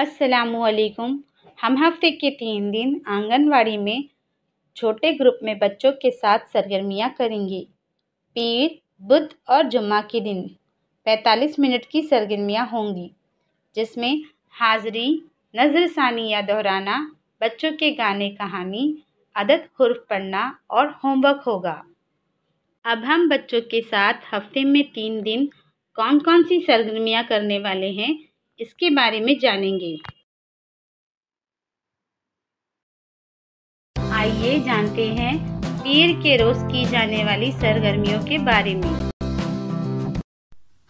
असलकुम हम हफ्ते के तीन दिन आंगनवाड़ी में छोटे ग्रुप में बच्चों के साथ सरगर्मियाँ करेंगे पीर बुध और जुम्मा के दिन 45 मिनट की सरगर्मियाँ होंगी जिसमें हाज़री नजर सानी या दोहराना बच्चों के गाने कहानी अदद हर्फ पढ़ना और होमवर्क होगा अब हम बच्चों के साथ हफ्ते में तीन दिन कौन कौन सी सरगर्मियाँ करने वाले हैं इसके बारे में जानेंगे आइए जानते हैं पीर के रोज की जाने वाली सरगर्मियों के बारे में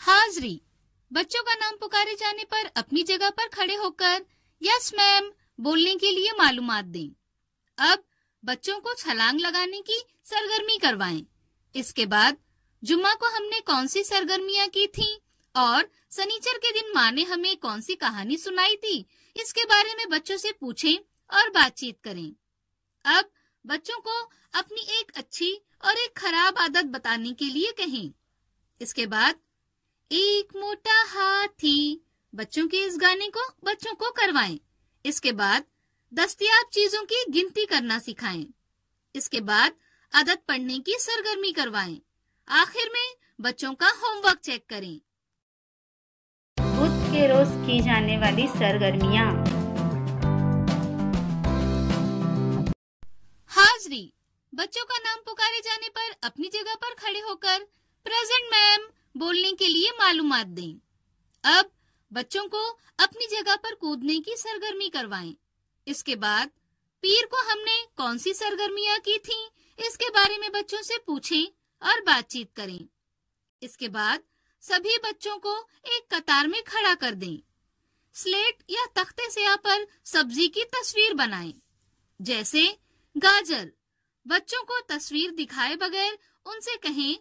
हाजरी बच्चों का नाम पुकारे जाने पर अपनी जगह पर खड़े होकर यस मैम बोलने के लिए मालूम दें अब बच्चों को छलांग लगाने की सरगर्मी करवाएं। इसके बाद जुमा को हमने कौन सी सरगर्मियाँ की थीं? और सनीचर के दिन माँ ने हमें कौन सी कहानी सुनाई थी इसके बारे में बच्चों से पूछें और बातचीत करें अब बच्चों को अपनी एक अच्छी और एक खराब आदत बताने के लिए कहें इसके बाद एक मोटा हाथी बच्चों के इस गाने को बच्चों को करवाएं इसके बाद दस्तियाब चीजों की गिनती करना सिखाएं इसके बाद आदत पढ़ने की सरगर्मी करवाएं आखिर में बच्चों का होमवर्क चेक करें के रोज की जाने वाली सरगर्मियाँ हाजरी बच्चों का नाम पुकारे जाने पर अपनी जगह पर खड़े होकर प्रेजेंट मैम बोलने के लिए मालूम दें। अब बच्चों को अपनी जगह पर कूदने की सरगर्मी करवाएं। इसके बाद पीर को हमने कौन सी सरगर्मियाँ की थी इसके बारे में बच्चों से पूछें और बातचीत करें इसके बाद सभी बच्चों को एक कतार में खड़ा कर दें स्लेट या तख्ते स्या पर सब्जी की तस्वीर बनाएं जैसे गाजर बच्चों को तस्वीर दिखाए बगैर उनसे कहें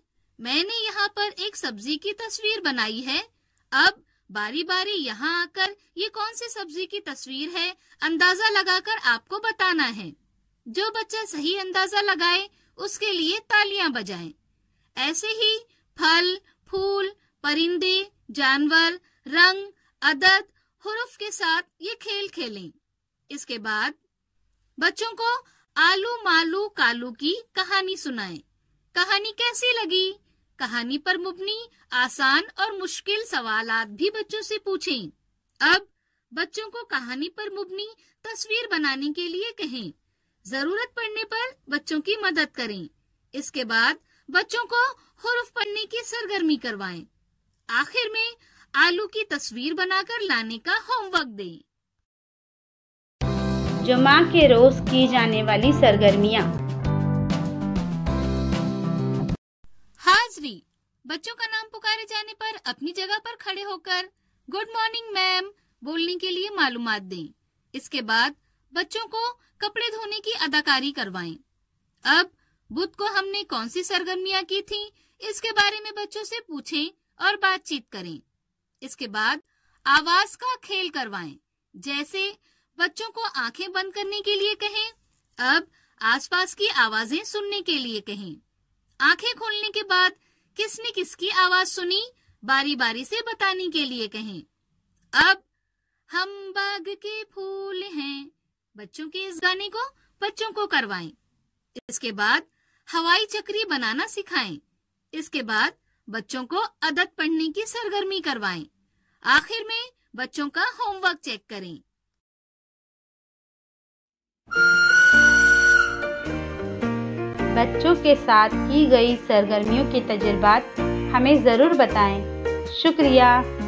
मैंने यहाँ पर एक सब्जी की तस्वीर बनाई है अब बारी बारी यहाँ आकर ये कौन सी सब्जी की तस्वीर है अंदाजा लगाकर आपको बताना है जो बच्चा सही अंदाजा लगाए उसके लिए तालियां बजाएं। ऐसे ही फल फूल परिंदे जानवर रंग अदद हुरफ के साथ ये खेल खेलें इसके बाद बच्चों को आलू मालू कालू की कहानी सुनाएं कहानी कैसी लगी कहानी पर मुबनी आसान और मुश्किल सवालात भी बच्चों से पूछें अब बच्चों को कहानी पर मुबनी तस्वीर बनाने के लिए कहें जरूरत पड़ने पर बच्चों की मदद करें इसके बाद बच्चों को हरूफ पढ़ने की सरगर्मी करवाएं आखिर में आलू की तस्वीर बनाकर लाने का होमवर्क दें। जुमा के रोज की जाने वाली सरगर्मिया हाजरी बच्चों का नाम पुकारे जाने पर अपनी जगह पर खड़े होकर गुड मॉर्निंग मैम बोलने के लिए मालूम दें इसके बाद बच्चों को कपड़े धोने की अदाकारी करवाएं। अब बुध को हमने कौन सी सरगर्मियाँ की थी इसके बारे में बच्चों से पूछें और बातचीत करें इसके बाद आवाज का खेल करवाएं जैसे बच्चों को आंखें बंद करने के लिए कहें अब आसपास की आवाजें सुनने के लिए कहें आंखें खोलने के बाद किसने किसकी आवाज सुनी बारी बारी से बताने के लिए कहें अब हम बाग के फूल हैं बच्चों के इस गाने को बच्चों को करवाएं इसके बाद हवाई चक्री बनाना सिखाएं इसके बाद बच्चों को अदद पढ़ने की सरगर्मी करवाएं। आखिर में बच्चों का होमवर्क चेक करें बच्चों के साथ की गई सरगर्मियों के तजुर्बात हमें ज़रूर बताएं। शुक्रिया